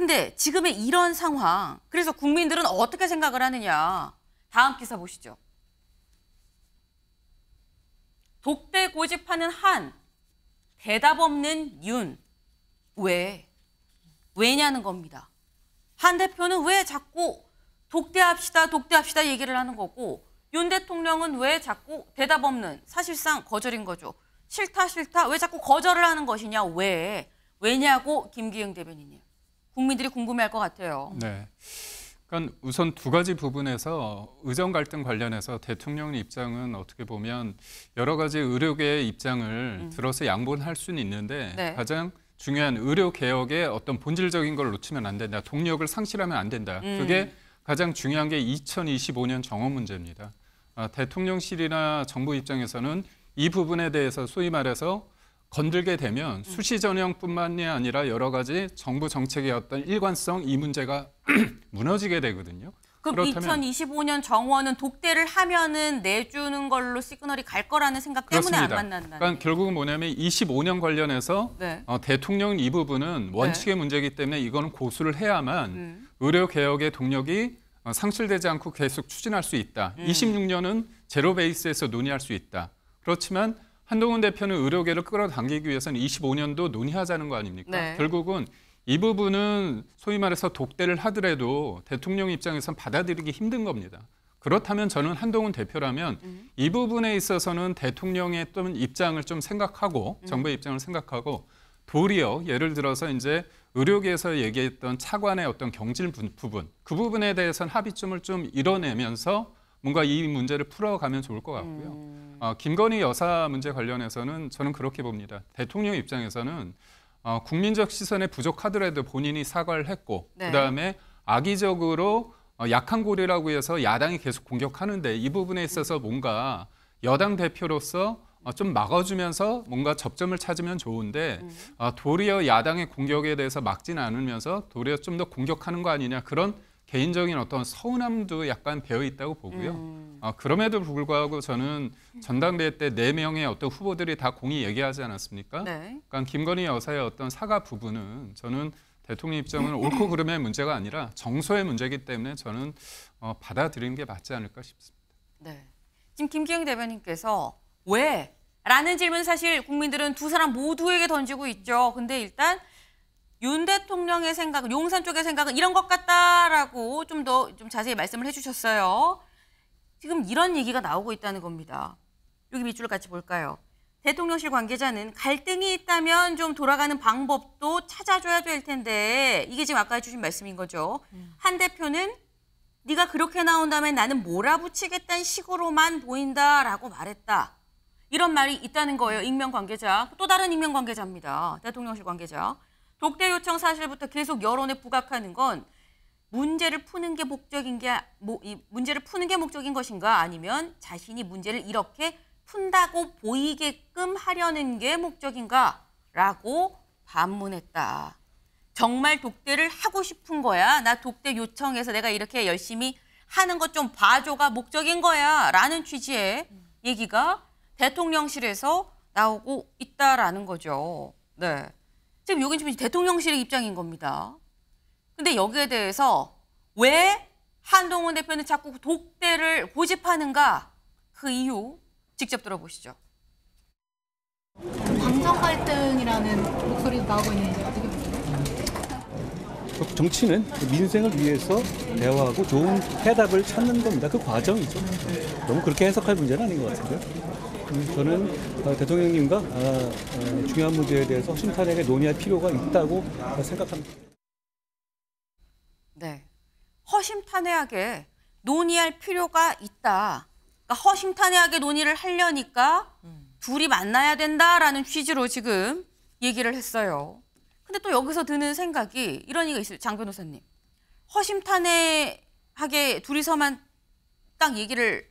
근데 지금의 이런 상황, 그래서 국민들은 어떻게 생각을 하느냐. 다음 기사 보시죠. 독대 고집하는 한, 대답 없는 윤. 왜? 왜냐는 겁니다. 한 대표는 왜 자꾸 독대합시다, 독대합시다 얘기를 하는 거고, 윤 대통령은 왜 자꾸 대답 없는, 사실상 거절인 거죠. 싫다, 싫다, 왜 자꾸 거절을 하는 것이냐, 왜? 왜냐고, 김기영 대변인이에요. 국민들이 궁금해할 것 같아요. 네. 그러니까 우선 두 가지 부분에서 의정 갈등 관련해서 대통령 입장은 어떻게 보면 여러 가지 의료계의 입장을 음. 들어서 양분할 수는 있는데 네. 가장 중요한 의료 개혁의 어떤 본질적인 걸 놓치면 안 된다. 동력을 상실하면 안 된다. 음. 그게 가장 중요한 게 2025년 정원 문제입니다. 아, 대통령실이나 정부 입장에서는 이 부분에 대해서 소위 말해서 건들게 되면 음. 수시 전형뿐만이 아니라 여러 가지 정부 정책의 어떤 일관성 이 문제가 무너지게 되거든요. 그럼 그렇다면, 2025년 정원은 독대를 하면은 내주는 걸로 시그널이 갈 거라는 생각 때문에 그렇습니다. 안 만난다. 그러니까 결국은 뭐냐면 25년 관련해서 네. 어, 대통령 이 부분은 네. 원칙의 네. 문제이기 때문에 이거는 고수를 해야만 음. 의료 개혁의 동력이 어, 상실되지 않고 계속 추진할 수 있다. 음. 26년은 제로 베이스에서 논의할 수 있다. 그렇지만 한동훈 대표는 의료계를 끌어당기기 위해서는 25년도 논의하자는 거 아닙니까? 네. 결국은 이 부분은 소위 말해서 독대를 하더라도 대통령 입장에선 받아들이기 힘든 겁니다. 그렇다면 저는 한동훈 대표라면 음. 이 부분에 있어서는 대통령의 또 입장을 좀 생각하고 음. 정부의 입장을 생각하고 도리어 예를 들어서 이제 의료계에서 얘기했던 차관의 어떤 경질 부분 그 부분에 대해서는 합의점을 좀 이뤄내면서 뭔가 이 문제를 풀어가면 좋을 것 같고요. 음. 어, 김건희 여사 문제 관련해서는 저는 그렇게 봅니다. 대통령 입장에서는 어, 국민적 시선에 부족하더라도 본인이 사과를 했고 네. 그다음에 악의적으로 어, 약한 고리라고 해서 야당이 계속 공격하는데 이 부분에 있어서 뭔가 여당 대표로서 어, 좀 막아주면서 뭔가 접점을 찾으면 좋은데 음. 어, 도리어 야당의 공격에 대해서 막진 않으면서 도리어 좀 더 공격하는 거 아니냐 그런 개인적인 어떤 서운함도 약간 배어 있다고 보고요. 음. 어, 그럼에도 불구하고 저는 전당대회 때 네 명의 어떤 후보들이 다 공이 얘기하지 않았습니까? 네. 그러니까 김건희 여사의 어떤 사과 부분은 저는 대통령 입장은 옳고 그름의 문제가 아니라 정서의 문제이기 때문에 저는 어, 받아들이는 게 맞지 않을까 싶습니다. 네. 지금 김기영 대변인께서 왜? 라는 질문 사실 국민들은 두 사람 모두에게 던지고 있죠. 근데 일단 윤 대통령의 생각은 용산 쪽의 생각은 이런 것 같다라고 좀 더좀 좀 자세히 말씀을 해주셨어요. 지금 이런 얘기가 나오고 있다는 겁니다. 여기 밑줄 같이 볼까요? 대통령실 관계자는 갈등이 있다면 좀 돌아가는 방법도 찾아줘야 될 텐데 이게 지금 아까 해주신 말씀인 거죠. 음. 한 대표는 네가 그렇게 나온다면 나는 몰아붙이겠다는 식으로만 보인다라고 말했다. 이런 말이 있다는 거예요. 익명 관계자 또 다른 익명 관계자입니다. 대통령실 관계자. 독대 요청 사실부터 계속 여론에 부각하는 건 문제를 푸는 게 목적인 게 뭐, 이 문제를 푸는 게 목적인 것인가 아니면 자신이 문제를 이렇게 푼다고 보이게끔 하려는 게 목적인가라고 반문했다. 정말 독대를 하고 싶은 거야. 나 독대 요청해서 내가 이렇게 열심히 하는 것 좀 봐줘가 목적인 거야. 라는 취지의 얘기가 대통령실에서 나오고 있다라는 거죠. 네. 지금 여긴 지금 대통령실의 입장인 겁니다. 근데 여기에 대해서 왜 한동훈 대표는 자꾸 독대를 고집하는가 그 이유 직접 들어보시죠. 당정 갈등이라는 목소리도 나오고 있는데 어떻게 정치는 민생을 위해서 대화하고 좋은 해답을 찾는 겁니다. 그 과정이죠. 너무 그렇게 해석할 문제는 아닌 것 같은데요. 저는 어, 대통령님과 아, 어, 중요한 문제에 대해서 신탄에게 논의할 필요가 있다고 생각합니다. 네. 허심탄회하게 논의할 필요가 있다. 그러니까 허심탄회하게 논의를 하려니까 둘이 만나야 된다라는 취지로 지금 얘기를 했어요. 근데 또 여기서 드는 생각이 이런 얘기가 있어요. 장 변호사님. 허심탄회하게 둘이서만 딱 얘기를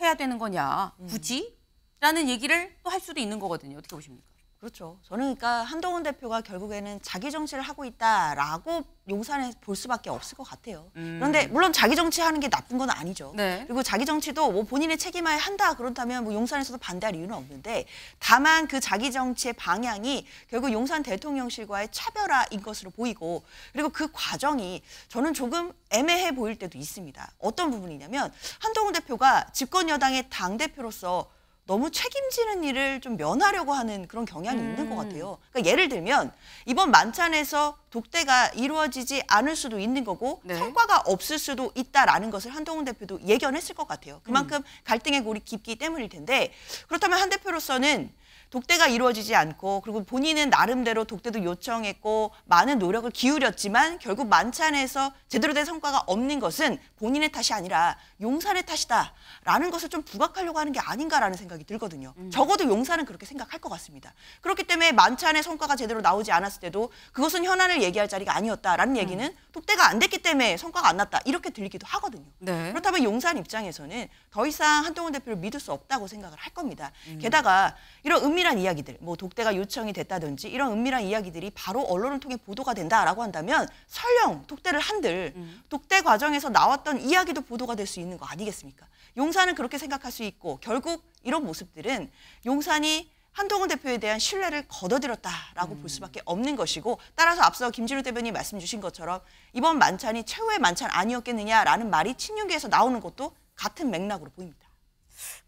해야 되는 거냐. 굳이? 라는 얘기를 또 할 수도 있는 거거든요. 어떻게 보십니까? 그렇죠. 저는 그러니까 한동훈 대표가 결국에는 자기 정치를 하고 있다라고 용산에 볼 수밖에 없을 것 같아요. 음. 그런데 물론 자기 정치하는 게 나쁜 건 아니죠. 네. 그리고 자기 정치도 뭐 본인의 책임하에 한다 그렇다면 뭐 용산에서도 반대할 이유는 없는데 다만 그 자기 정치의 방향이 결국 용산 대통령실과의 차별화인 것으로 보이고 그리고 그 과정이 저는 조금 애매해 보일 때도 있습니다. 어떤 부분이냐면 한동훈 대표가 집권 여당의 당 대표로서 너무 책임지는 일을 좀 면하려고 하는 그런 경향이 음. 있는 것 같아요. 그러니까 예를 들면 이번 만찬에서 독대가 이루어지지 않을 수도 있는 거고 네. 성과가 없을 수도 있다라는 것을 한동훈 대표도 예견했을 것 같아요. 그만큼 음. 갈등의 골이 깊기 때문일 텐데 그렇다면 한 대표로서는 독대가 이루어지지 않고 그리고 본인은 나름대로 독대도 요청했고 많은 노력을 기울였지만 결국 만찬에서 제대로 된 성과가 없는 것은 본인의 탓이 아니라 용산의 탓이다라는 것을 좀 부각하려고 하는 게 아닌가라는 생각이 들거든요. 음. 적어도 용산은 그렇게 생각할 것 같습니다. 그렇기 때문에 만찬의 성과가 제대로 나오지 않았을 때도 그것은 현안을 얘기할 자리가 아니었다라는 음. 얘기는 음. 독대가 안 됐기 때문에 성과가 안 났다 이렇게 들리기도 하거든요. 네. 그렇다면 용산 입장에서는 더 이상 한동훈 대표를 믿을 수 없다고 생각을 할 겁니다. 음. 게다가 이런 의미 은밀한 이야기들, 뭐 독대가 요청이 됐다든지 이런 은밀한 이야기들이 바로 언론을 통해 보도가 된다라고 한다면 설령 독대를 한들 음. 독대 과정에서 나왔던 이야기도 보도가 될 수 있는 거 아니겠습니까? 용산은 그렇게 생각할 수 있고 결국 이런 모습들은 용산이 한동훈 대표에 대한 신뢰를 거둬들였다라고 음. 볼 수밖에 없는 것이고 따라서 앞서 김진우 대변인 말씀 주신 것처럼 이번 만찬이 최후의 만찬 아니었겠느냐라는 말이 친윤계에서 나오는 것도 같은 맥락으로 보입니다.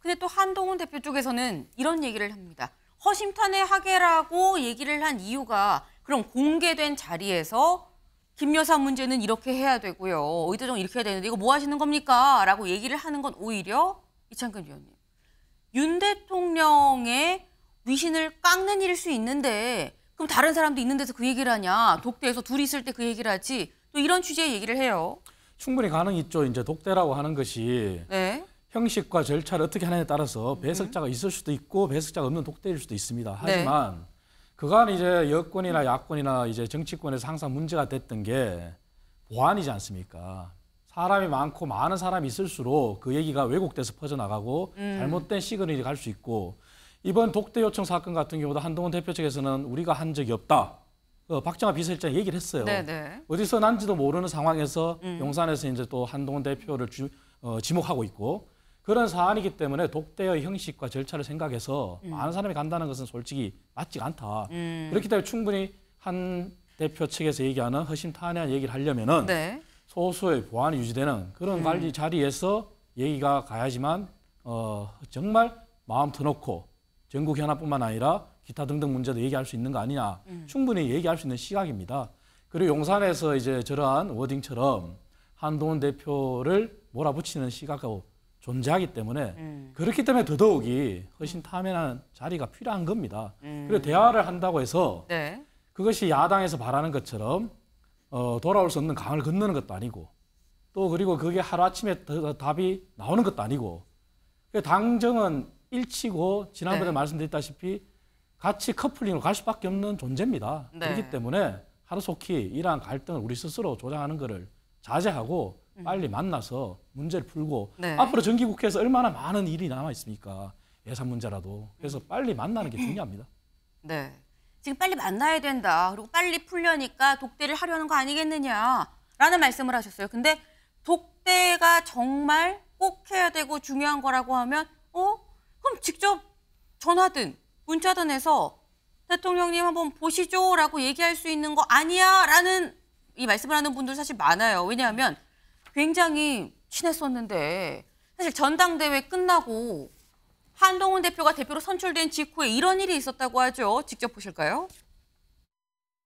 근데 또 한동훈 대표 쪽에서는 이런 얘기를 합니다. 허심탄회 하게라고 얘기를 한 이유가 그럼 공개된 자리에서 김여사 문제는 이렇게 해야 되고요. 의대정 이렇게 해야 되는데 이거 뭐 하시는 겁니까? 라고 얘기를 하는 건 오히려 이창근 위원님. 윤 대통령의 위신을 깎는 일일 수 있는데 그럼 다른 사람도 있는 데서 그 얘기를 하냐. 독대에서 둘이 있을 때 그 얘기를 하지. 또 이런 취지의 얘기를 해요. 충분히 가능 있죠. 이제 독대라고 하는 것이 네. 형식과 절차를 어떻게 하느냐에 따라서 배석자가 있을 수도 있고 배석자가 없는 독대일 수도 있습니다. 네. 하지만 네. 그간 이제 여권이나 야권이나 이제 정치권에서 항상 문제가 됐던 게 보안이지 않습니까? 사람이 많고 많은 사람이 있을수록 그 얘기가 왜곡돼서 퍼져나가고 음. 잘못된 시그널이 갈 수 있고 이번 독대 요청 사건 같은 경우도 한동훈 대표 측에서는 우리가 한 적이 없다. 어, 박정아 비서실장이 얘기를 했어요. 네네. 네. 어디서 난지도 모르는 상황에서 음. 용산에서 이제 또 한동훈 대표를 주, 어, 지목하고 있고 그런 사안이기 때문에 독대의 형식과 절차를 생각해서 음. 많은 사람이 간다는 것은 솔직히 맞지 않다. 음. 그렇기 때문에 충분히 한 대표 측에서 얘기하는 허심탄회한 얘기를 하려면은 네. 소수의 보안이 유지되는 그런 음. 관리 자리에서 얘기가 가야지만 어, 정말 마음 터놓고 전국 현안뿐만 아니라 기타 등등 문제도 얘기할 수 있는 거 아니냐 음. 충분히 얘기할 수 있는 시각입니다. 그리고 용산에서 이제 저러한 워딩처럼 한동훈 대표를 몰아붙이는 시각하고 존재하기 때문에 음. 그렇기 때문에 더더욱이 훨씬 타면한 음. 자리가 필요한 겁니다. 음. 그리고 대화를 한다고 해서 네. 그것이 야당에서 바라는 것처럼 어, 돌아올 수 없는 강을 건너는 것도 아니고 또 그리고 그게 하루아침에 더, 답이 나오는 것도 아니고 그 당정은 일치고 지난번에 네. 말씀드렸다시피 같이 커플링으로 갈 수밖에 없는 존재입니다. 네. 그렇기 때문에 하루속히 이러한 갈등을 우리 스스로 조장하는 것을 자제하고 음. 빨리 만나서 문제를 풀고 네. 앞으로 정기국회에서 얼마나 많은 일이 남아 있습니까? 예산 문제라도. 그래서 음. 빨리 만나는 게 중요합니다. 네. 지금 빨리 만나야 된다. 그리고 빨리 풀려니까 독대를 하려는 거 아니겠느냐라는 말씀을 하셨어요. 근데 독대가 정말 꼭 해야 되고 중요한 거라고 하면 어? 그럼 직접 전화든 문자든 해서 대통령님 한번 보시죠라고 얘기할 수 있는 거 아니야라는 이 말씀을 하는 분들 사실 많아요. 왜냐하면 굉장히 친했었는데 사실 전당대회 끝나고 한동훈 대표가 대표로 선출된 직후에 이런 일이 있었다고 하죠. 직접 보실까요?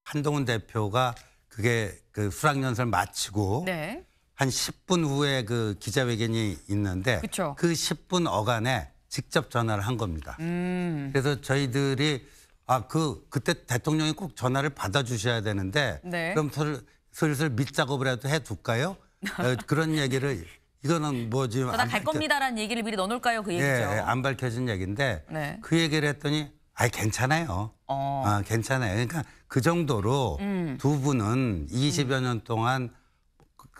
한동훈 대표가 그게 그 수락연설 마치고 네. 한 10분 후에 그 기자회견이 있는데 그쵸. 그 10분 어간에 직접 전화를 한 겁니다. 음. 그래서 저희들이 아 그 그때 대통령이 꼭 전화를 받아주셔야 되는데 네. 그럼 슬, 슬슬 밑작업이라도 해둘까요? 어, 그런 얘기를 이거는 뭐 지금 안갈 밝혀- 겁니다라는 얘기를 미리 넣어놓을까요? 그 얘기죠. 예, 예 안 밝혀진 얘기인데 네. 그 얘기를 했더니 아 괜찮아요. 어. 아, 괜찮아요. 그러니까 그 정도로 음. 두 분은 20여 음. 년 동안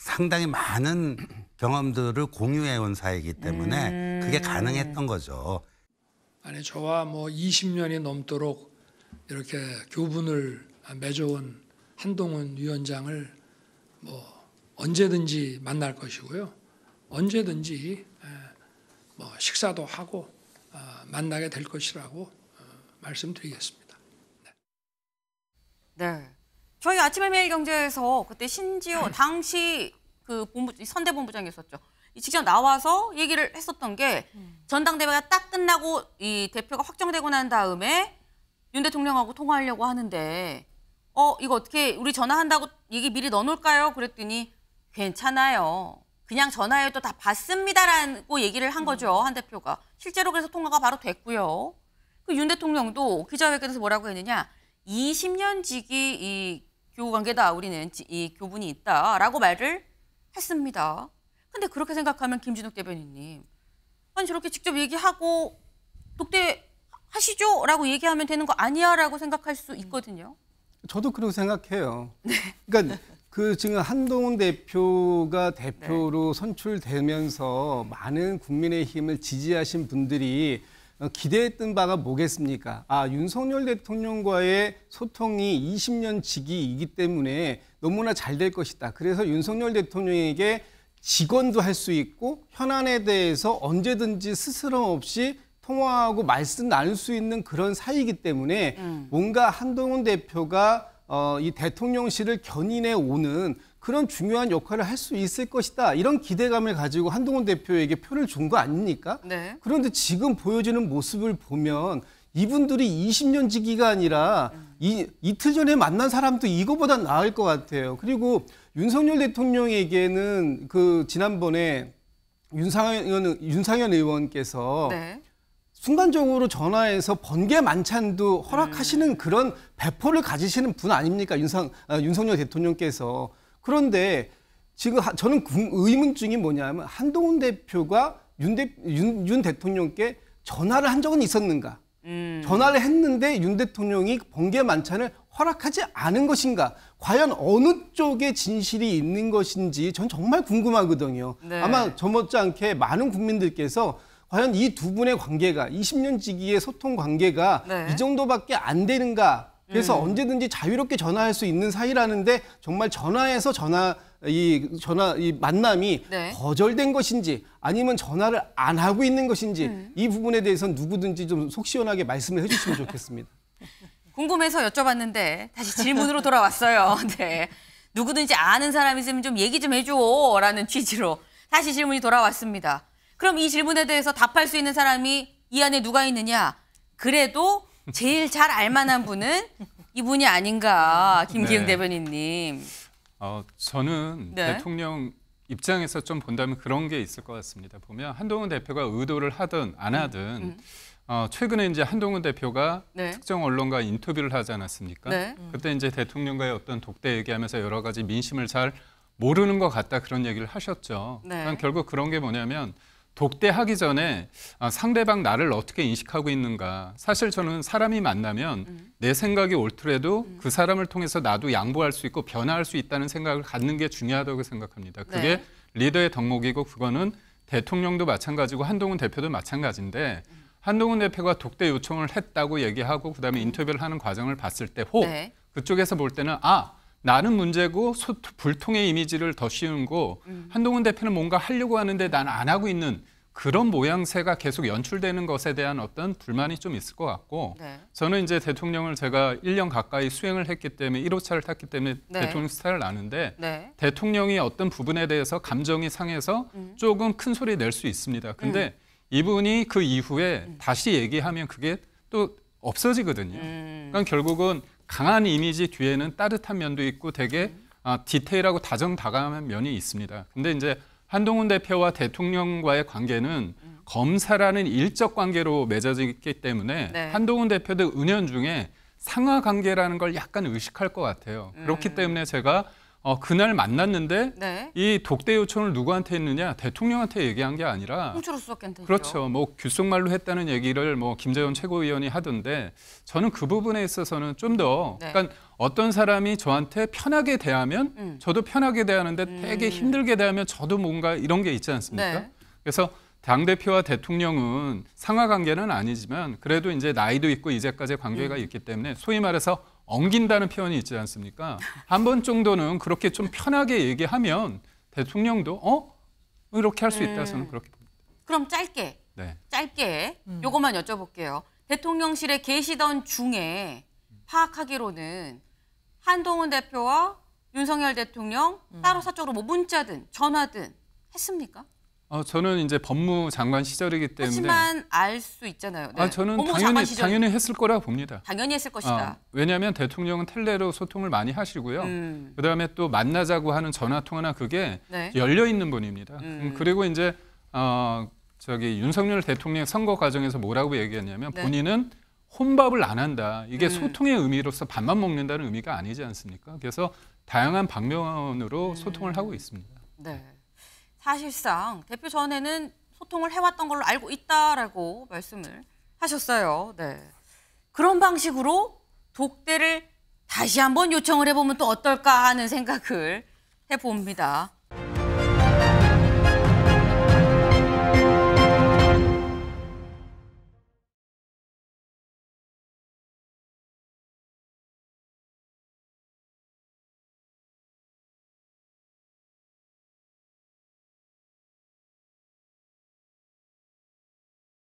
상당히 많은 경험들을 공유해온 사이이기 때문에 음. 그게 가능했던 거죠. 아니 저와 뭐 20년이 넘도록 이렇게 교분을 아, 맺어온 한동훈 위원장을 뭐 언제든지 만날 것이고요. 언제든지 뭐 식사도 하고 어, 만나게 될 것이라고 어, 말씀드리겠습니다. 네. 네. 저희 아침에 매일 경제에서 그때 신지호 음. 당시 그 본부 선대 본부장이었었죠. 직접 나와서 얘기를 했었던 게 음. 전당대회가 딱 끝나고 이 대표가 확정되고 난 다음에 윤 대통령하고 통화하려고 하는데 어 이거 어떻게 우리 전화한다고 얘기 미리 넣어놓을까요? 그랬더니 괜찮아요. 그냥 전화해도 다봤습니다라고 얘기를 한 음. 거죠. 한 대표가. 실제로 그래서 통화가 바로 됐고요. 그 윤 대통령도 기자회견에서 뭐라고 했느냐. 20년 지기 이 교우 관계다. 우리는 이 교분이 있다라고 말을 했습니다. 근데 그렇게 생각하면 김진욱 대변인님 아니 저렇게 직접 얘기하고 독대 하시죠라고 얘기하면 되는 거 아니야라고 생각할 수 음. 있거든요. 저도 그렇게 생각해요. 네. 그러니까 그 지금 한동훈 대표가 대표로 네. 선출되면서 많은 국민의힘을 지지하신 분들이 어, 기대했던 바가 뭐겠습니까? 아, 윤석열 대통령과의 소통이 20년 지기이기 때문에 너무나 잘 될 것이다. 그래서 윤석열 대통령에게 직원도 할 수 있고 현안에 대해서 언제든지 스스럼 없이 통화하고 말씀 나눌 수 있는 그런 사이이기 때문에 음. 뭔가 한동훈 대표가 어, 이 대통령실을 견인해 오는 그런 중요한 역할을 할 수 있을 것이다. 이런 기대감을 가지고 한동훈 대표에게 표를 준 거 아닙니까? 네. 그런데 지금 보여지는 모습을 보면 이분들이 20년 지기가 아니라 이, 이틀 전에 만난 사람도 이거보다 나을 것 같아요. 그리고 윤석열 대통령에게는 그 지난번에 윤상현, 윤상현 의원께서 네. 순간적으로 전화해서 번개 만찬도 허락하시는 음. 그런 배포를 가지시는 분 아닙니까 윤상 어, 윤석열 대통령께서 그런데 지금 하, 저는 의문증이 뭐냐면 한동훈 대표가 윤대, 윤, 윤 대통령께 전화를 한 적은 있었는가? 음. 전화를 했는데 윤 대통령이 번개 만찬을 허락하지 않은 것인가? 과연 어느 쪽에 진실이 있는 것인지 전 정말 궁금하거든요. 네. 아마 저못지않게 많은 국민들께서 과연 이 두 분의 관계가 20년 지기의 소통 관계가 네. 이 정도밖에 안 되는가? 그래서 음. 언제든지 자유롭게 전화할 수 있는 사이라는데 정말 전화해서 전화 이 전화 이 만남이 네. 거절된 것인지 아니면 전화를 안 하고 있는 것인지 음. 이 부분에 대해서는 누구든지 좀 속 시원하게 말씀을 해주시면 좋겠습니다. 궁금해서 여쭤봤는데 다시 질문으로 돌아왔어요. 네. 누구든지 아는 사람 있으면 좀 얘기 좀 해줘라는 취지로 다시 질문이 돌아왔습니다. 그럼 이 질문에 대해서 답할 수 있는 사람이 이 안에 누가 있느냐? 그래도 제일 잘 알만한 분은 이분이 아닌가 김기영 네. 대변인님. 어, 저는 네. 대통령 입장에서 좀 본다면 그런 게 있을 것 같습니다. 보면 한동훈 대표가 의도를 하든 안 음, 하든 음, 음. 어, 최근에 이제 한동훈 대표가 네. 특정 언론과 인터뷰를 하지 않았습니까? 네. 음. 그때 이제 대통령과의 어떤 독대 얘기하면서 여러 가지 민심을 잘 모르는 것 같다 그런 얘기를 하셨죠. 네. 결국 그런 게 뭐냐면 독대하기 전에 아, 상대방 나를 어떻게 인식하고 있는가. 사실 저는 사람이 만나면 음. 내 생각이 옳더라도 음. 그 사람을 통해서 나도 양보할 수 있고 변화할 수 있다는 생각을 갖는 게 중요하다고 생각합니다. 네. 그게 네. 리더의 덕목이고 그거는 대통령도 마찬가지고 한동훈 대표도 마찬가지인데 음. 한동훈 대표가 독대 요청을 했다고 얘기하고 그다음에 음. 인터뷰를 하는 과정을 봤을 때혹 네. 그쪽에서 볼 때는 아 나는 문제고 소 불통의 이미지를 더 씌우고 음. 한동훈 대표는 뭔가 하려고 하는데 난 안 하고 있는 그런 모양새가 계속 연출되는 것에 대한 어떤 불만이 좀 있을 것 같고 네. 저는 이제 대통령을 제가 1년 가까이 수행을 했기 때문에 1호차를 탔기 때문에 네. 대통령 스타일을 아는데 네. 대통령이 어떤 부분에 대해서 감정이 상해서 음. 조금 큰 소리 낼 수 있습니다. 근데 음. 이분이 그 이후에 음. 다시 얘기하면 그게 또 없어지거든요. 음. 그러니까 결국은 강한 이미지 뒤에는 따뜻한 면도 있고 되게 어, 디테일하고 다정다감한 면이 있습니다. 근데 이제 한동훈 대표와 대통령과의 관계는 검사라는 일적 관계로 맺어지기 때문에 네. 한동훈 대표도 은연 중에 상하 관계라는 걸 약간 의식할 것 같아요. 그렇기 음. 때문에 제가 어, 그날 만났는데 네. 이 독대 요청을 누구한테 했느냐 대통령한테 얘기한 게 아니라 홍준호 수석한테 그렇죠. 뭐 귓속말로 했다는 얘기를 뭐 김재원 최고위원이 하던데 저는 그 부분에 있어서는 좀더 네. 그러니까 어떤 사람이 저한테 편하게 대하면 음. 저도 편하게 대하는데 음. 되게 힘들게 대하면 저도 뭔가 이런 게 있지 않습니까? 네. 그래서 당 대표와 대통령은 상하 관계는 아니지만 그래도 이제 나이도 있고 이제까지 관계가 음. 있기 때문에 소위 말해서 엉긴다는 표현이 있지 않습니까? 한 번 정도는 그렇게 좀 편하게 얘기하면 대통령도 어? 이렇게 할 수 있다 저는 네. 그렇게 봅니다. 그럼 짧게 네. 짧게 음. 요것만 여쭤볼게요. 대통령실에 계시던 중에 파악하기로는 한동훈 대표와 윤석열 대통령 따로 음. 사적으로 뭐 문자든 전화든 했습니까? 어, 저는 이제 법무 장관 시절이기 때문에 하지만 알 수 있잖아요. 네. 아, 저는 당연히 당연히 했을 거라 고 봅니다. 당연히 했을 것이다. 어, 왜냐하면 대통령은 텔레로 소통을 많이 하시고요. 음. 그다음에 또 만나자고 하는 전화 통화나 그게 네. 열려 있는 분입니다. 음. 음. 그리고 이제 어, 저기 윤석열 대통령 선거 과정에서 뭐라고 얘기했냐면 네. 본인은 혼밥을 안 한다. 이게 음. 소통의 의미로서 밥만 먹는다는 의미가 아니지 않습니까? 그래서 다양한 방면으로 음. 소통을 하고 있습니다. 네. 사실상 대표 전에는 소통을 해왔던 걸로 알고 있다라고 말씀을 하셨어요. 네. 그런 방식으로 독대를 다시 한번 요청을 해보면 또 어떨까 하는 생각을 해봅니다.